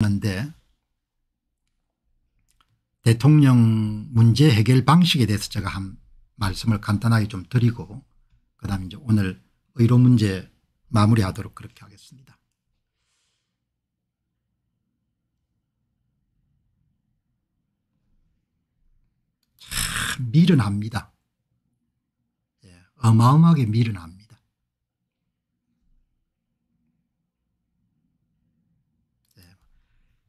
하는데 대통령 문제 해결 방식에 대해서 제가 한 말씀을 간단하게 좀 드리고 그다음 이제 오늘 의료 문제 마무리하도록 그렇게 하겠습니다. 참 미련합니다. 예, 어마어마하게 미련합니다.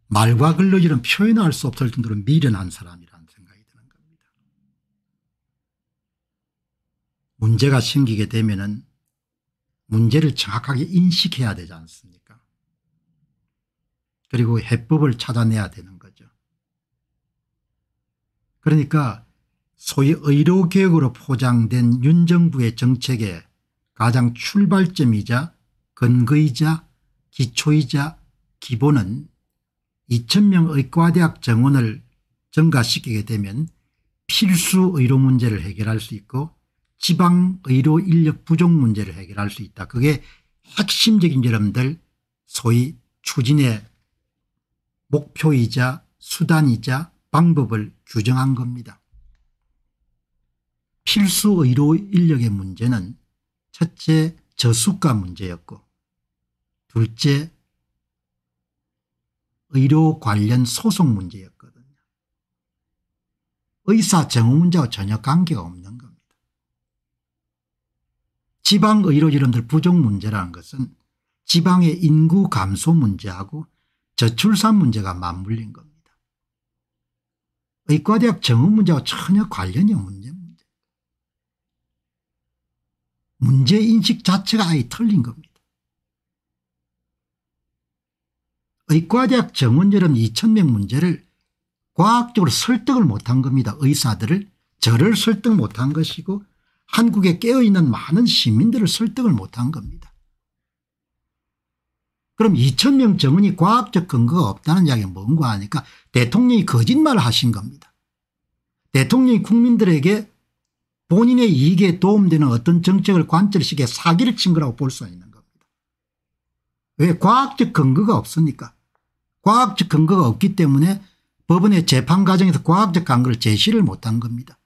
말과 글로 이런 표현할 수 없을 정도로 미련한 사람이라는 생각이 드는 겁니다. 문제가 생기게 되면은 문제를 정확하게 인식해야 되지 않습니까? 그리고 해법을 찾아내야 되는 거죠. 그러니까 소위 의료개혁으로 포장된 윤 정부의 정책의 가장 출발점이자 근거이자 기초이자 기본은 2,000명 의과대학 정원을 증가시키게 되면 필수 의료 문제를 해결할 수 있고 지방 의료 인력 부족 문제를 해결할 수 있다. 그게 핵심적인 여러분들 소위 추진의 목표이자 수단이자 방법을 규정한 겁니다. 필수 의료 인력의 문제는 첫째 저수가 문제였고 둘째 의료 관련 소송 문제였거든요. 의사 정우 문제와 전혀 관계가 없는 겁니다. 지방의료 이름들 부족 문제라는 것은 지방의 인구 감소 문제하고 저출산 문제가 맞물린 겁니다. 의과대학 정원 문제와 전혀 관련이 없는 문제. 입니다 문제인식 자체가 아예 틀린 겁니다. 의과대학 정원 여름 2천명 문제를 과학적으로 설득을 못한 겁니다. 의사들을 저를 설득 못한 것이고 한국에 깨어있는 많은 시민들을 설득을 못한 겁니다. 그럼 2천명 정원이 과학적 근거가 없다는 이야기는 뭔가 하니까 대통령이 거짓말을 하신 겁니다. 대통령이 국민들에게 본인의 이익에 도움되는 어떤 정책을 관철시켜 사기를 친 거라고 볼 수 있는 겁니다. 왜 과학적 근거가 없습니까 과학적 근거가 없기 때문에 법원의 재판 과정에서 과학적 근거를 제시를 못한 겁니다.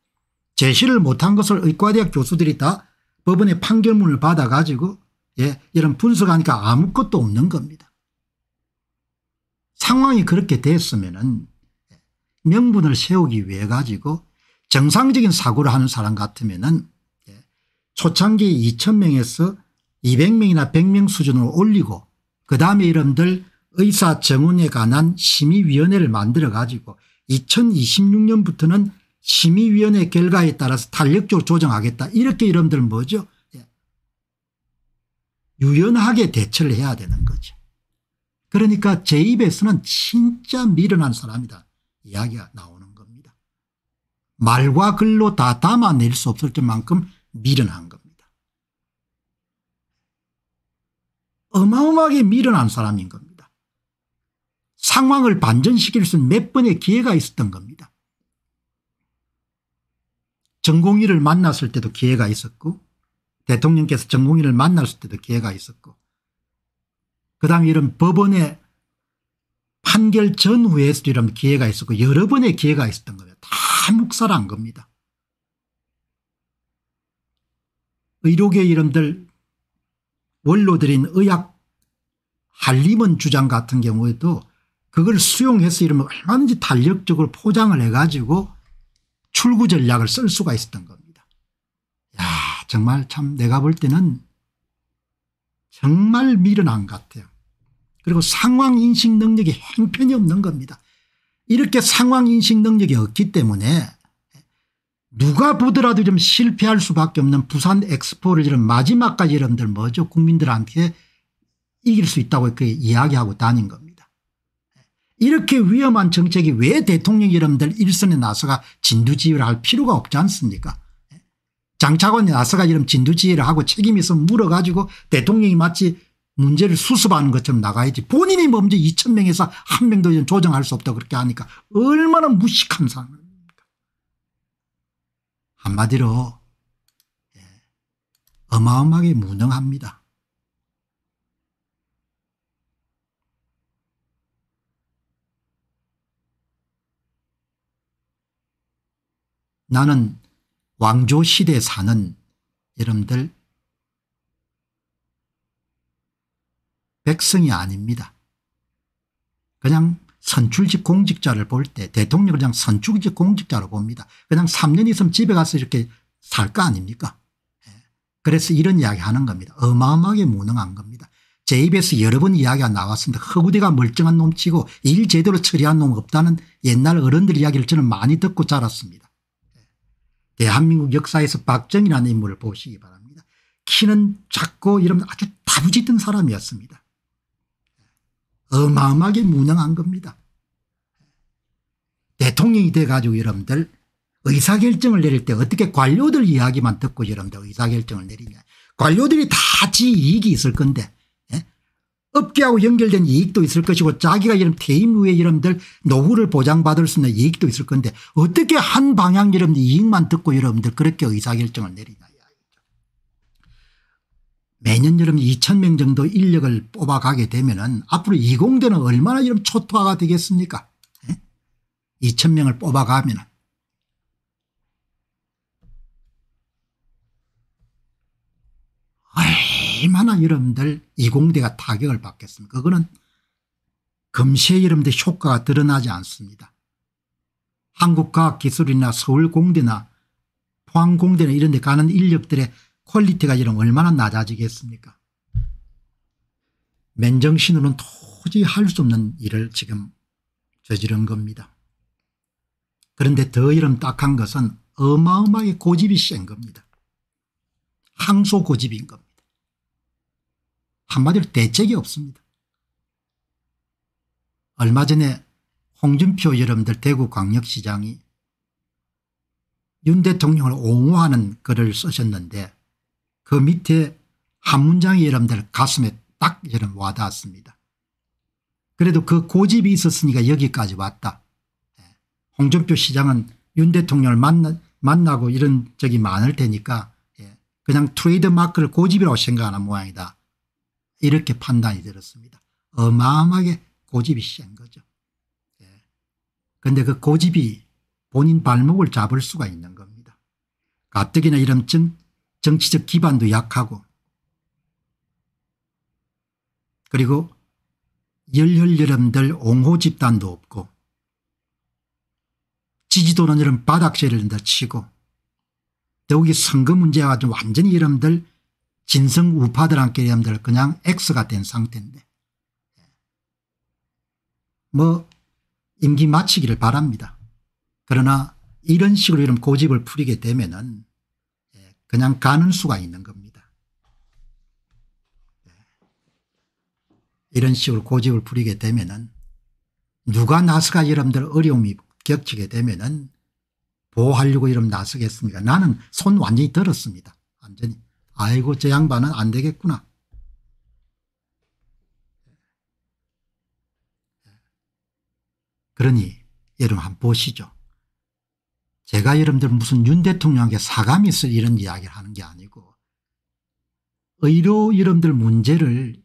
제시를 못한 것을 의과대학 교수들이 다 법원의 판결문을 받아가지고 예, 이런 분석하니까 아무것도 없는 겁니다. 상황이 그렇게 됐으면은 명분을 세우기 위해 가지고 정상적인 사고를 하는 사람 같으면은 예, 초창기 2,000명에서 200명이나 100명 수준으로 올리고 그 다음에 이름들 의사 정원에 관한 심의위원회를 만들어 가지고 2026년부터는 심의위원회 결과에 따라서 탄력적으로 조정하겠다 이렇게 이름들 뭐죠 예. 유연하게 대처를 해야 되는 거죠. 그러니까 제 입에서는 진짜 미련한 사람이다 이야기가 나오는 겁니다. 말과 글로 다 담아낼 수 없을 만큼 미련한 겁니다. 어마어마하게 미련한 사람인 겁니다. 상황을 반전시킬 수 있는 몇 번의 기회가 있었던 겁니다. 전공의를 만났을 때도 기회가 있었고 대통령께서 전공의를 만났을 때도 기회가 있었고 그다음에 이런 법원의 판결 전후에 서 이런 기회가 있었고 여러 번의 기회가 있었던 거예요. 다 묵살한 겁니다. 의료계 이름들 원로들인 의학 한림원 주장 같은 경우에도 그걸 수용해서 이러면 얼마든지 탄력적으로 포장을 해가지고 출구 전략을 쓸 수가 있었던 겁니다. 야 정말 참 내가 볼 때는 정말 미련한 것 같아요. 그리고 상황인식 능력이 행편이 없는 겁니다. 이렇게 상황인식 능력이 없기 때문에 누가 보더라도 좀 실패할 수밖에 없는 부산 엑스포를 이런 마지막까지 여러분들 뭐죠 국민들한테 이길 수 있다고 이 이야기하고 다닌 겁니다. 이렇게 위험한 정책이 왜 대통령 여러분들 일선에 나서가 진두지휘를 할 필요가 없지 않습니까 장차관이 나서가 이런 진두지휘를 하고 책임 있어 물어가지고 대통령이 마치 문제를 수습하는 것처럼 나가야지 본인이 먼저 2천 명에서 한 명도 조정할 수없다 그렇게 하니까 얼마나 무식한 상황입니까 한마디로 예, 어마어마하게 무능합니다. 나는 왕조 시대에 사는 여러분들 백성이 아닙니다. 그냥 선출직 공직자를 볼 때 대통령을 그냥 선출직 공직자로 봅니다. 그냥 3년 있으면 집에 가서 이렇게 살 거 아닙니까 예. 그래서 이런 이야기 하는 겁니다. 어마어마하게 무능한 겁니다. 제 입에서 여러 번 이야기가 나왔습니다. 허구대가 멀쩡한 놈치고 일 제대로 처리한 놈 없다는 옛날 어른들 이야기를 저는 많이 듣고 자랐습니다. 대한민국 역사에서 박정희라는 인물을 보시기 바랍니다. 키는 작고 여러분 아주 다부짖던 사람이었습니다. 어마어마하게 무능한 겁니다. 대통령이 돼가지고 여러분들 의사결정을 내릴 때 어떻게 관료들 이야기만 듣고 여러분들 의사결정을 내리냐. 관료들이 다 지 이익이 있을 건데 업계하고 연결된 이익도 있을 것이고 자기가 이런 퇴임 후에 이런들 노후를 보장받을 수 있는 이익도 있을 건데 어떻게 한 방향 이런 이익만 듣고 여러분들 그렇게 의사결정을 내리냐. 매년 여름 2,000명 정도 인력을 뽑아가게 되면은 앞으로 20대는 얼마나 이런 초토화가 되겠습니까? 2,000명을 예? 뽑아가면은. 얼마나 여러분들 이공대가 타격을 받겠습니까 그거는 금시에 여러분들 효과가 드러나지 않습니다. 한국과학기술이나 서울공대나 포항공대나 이런 데 가는 인력들의 퀄리티가 이런 얼마나 낮아지겠습니까 맨정신으로는 도저히 할 수 없는 일을 지금 저지른 겁니다. 그런데 더 이름 딱한 것은 어마어마하게 고집이 센 겁니다. 항소 고집인 겁니다. 한마디로 대책이 없습니다. 얼마 전에 홍준표 여러분들 대구광역시장이 윤 대통령을 옹호하는 글을 쓰셨는데 그 밑에 한 문장이 여러분들 가슴에 딱 여러분 와닿았습니다. 그래도 그 고집이 있었으니까 여기까지 왔다. 예. 홍준표 시장은 윤 대통령을 만나, 만나고 이런 적이 많을 테니까 예. 그냥 트레이드 마크를 고집이라고 생각하는 모양이다. 이렇게 판단이 들었습니다. 어마어마하게 고집이 센 거죠. 그런데 예. 그 고집이 본인 발목을 잡을 수가 있는 겁니다. 가뜩이나 이런 증, 정치적 기반도 약하고 그리고 열혈여름들 옹호 집단도 없고 지지도는 이런 바닥재를 다 치고 더욱이 선거 문제와 완전히 이름들 진성 우파들한테는 그냥 X가 된 상태인데 뭐 임기 마치기를 바랍니다. 그러나 이런 식으로 이런 고집을 부리게 되면은 예, 그냥 가는 수가 있는 겁니다. 예. 이런 식으로 고집을 부리게 되면은 누가 나서가 여러분들 어려움이 겹치게 되면은 보호하려고 이러면 나서겠습니까? 나는 손 완전히 들었습니다. 완전히. 아이고 저 양반은 안 되겠구나. 그러니 여러분 한번 보시죠. 제가 여러분들 무슨 윤 대통령에게 사감이 있을 이런 이야기를 하는 게 아니고 의료 여러분들 문제를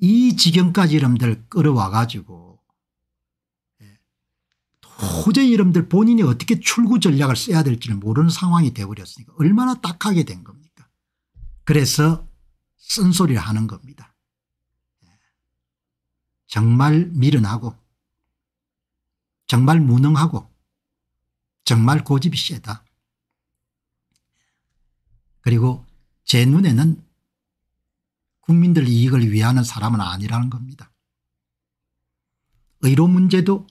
이 지경까지 여러분들 끌어와 가지고 예, 도저히 여러분들 본인이 어떻게 출구 전략을 써야 될지를 모르는 상황이 되어버렸으니까 얼마나 딱하게 된 겁니다. 그래서 쓴소리를 하는 겁니다. 정말 미련하고 정말 무능하고 정말 고집이 세다. 그리고 제 눈에는 국민들 이익을 위하는 사람은 아니라는 겁니다. 의료 문제도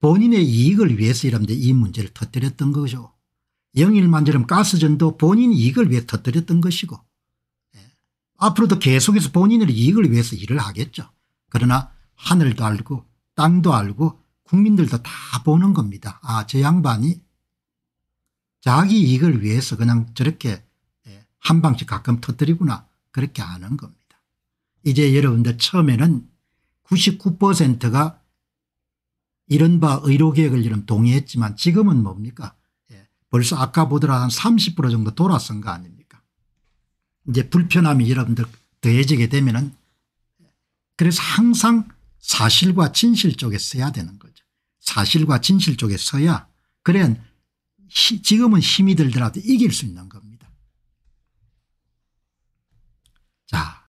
본인의 이익을 위해서 이러는데 이 문제를 터뜨렸던 거죠. 영일만처럼 가스전도 본인 이익을 위해 터뜨렸던 것이고 앞으로도 계속해서 본인의 이익을 위해서 일을 하겠죠. 그러나 하늘도 알고 땅도 알고 국민들도 다 보는 겁니다. 아저 양반이 자기 이익을 위해서 그냥 저렇게 예, 한 방씩 가끔 터뜨리구나 그렇게 아는 겁니다. 이제 여러분들 처음에는 99%가 이른바 의료계획을 이름 동의했지만 지금은 뭡니까 예, 벌써 아까 보더라 도한 30% 정도 돌아선 거 아닙니까 이제 불편함이 여러분들 더해지게 되면은 그래서 항상 사실과 진실 쪽에 서야 되는 거죠. 사실과 진실 쪽에 서야 그래야 지금은 힘이 들더라도 이길 수 있는 겁니다. 자